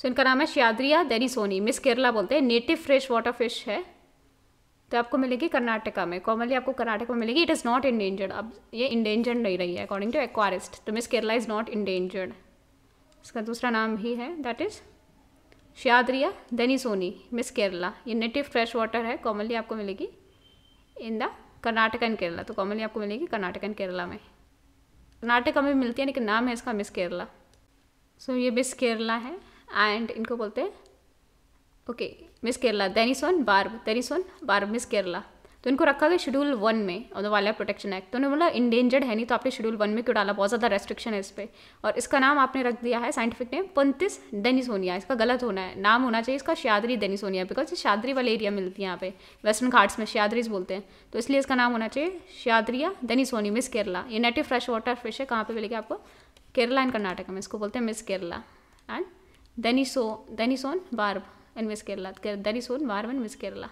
सो इनका नाम है देनी सोनी मिस केरला बोलते हैं नेटिव फ्रेश वाटर फिश है तो आपको मिलेगी कर्नाटका में कॉमनली आपको कर्नाटक में मिलेगी इट इज़ नॉट इंडेंजर्ड अब ये इंडेंजर्ड नहीं रही है अकॉर्डिंग टू एक्वारिस्ट तो Miss Kerala is not endangered इसका दूसरा नाम भी है दैट इज़ श्याद्रिया सोनी मिस केरला ये नेटिव फ्रेश वाटर है कॉमनली आपको मिलेगी in the Karnataka and Kerala तो कॉमनली आपको मिलेगी कर्नाटक एंड केरला में कर्नाटका में मिलती है लेकिन नाम है इसका मिस केरला सो so, ये मिस केरला है एंड इनको बोलते हैं okay Miss Kerala then is one barb then is one barb Miss Kerala तो इनको रखा गया शेड्यूल वन में और वाला प्रोटेक्शन एक्ट तो उन्होंने बोला इंडेंजर्ड है नहीं तो आपने शेड्यूल वन में क्यों डाला बहुत ज़्यादा रेस्ट्रिक्शन है इस पर और इसका नाम आपने रख दिया है साइंटिफिक नेम पंतिस डेनिसोनिया इसका गलत होना है नाम होना चाहिए इसका शादरी डेनिसोनिया बिकॉज ये शादरी वाले एरिया मिलती है यहाँ पे वेस्टर्न घाट्स में शादरीज बोलते हैं तो इसलिए इसका नाम होना चाहिए शादरिया डेनिसोनी मिस केरला ये नेटिव फ्रेश वाटर फिश है कहाँ पर मिलेगी आपको केरला एंड कर्नाटक में इसको बोलते हैं Miss Kerala and Then he saw, then he and Viz Kerala. Then he saw and Viz Kerala.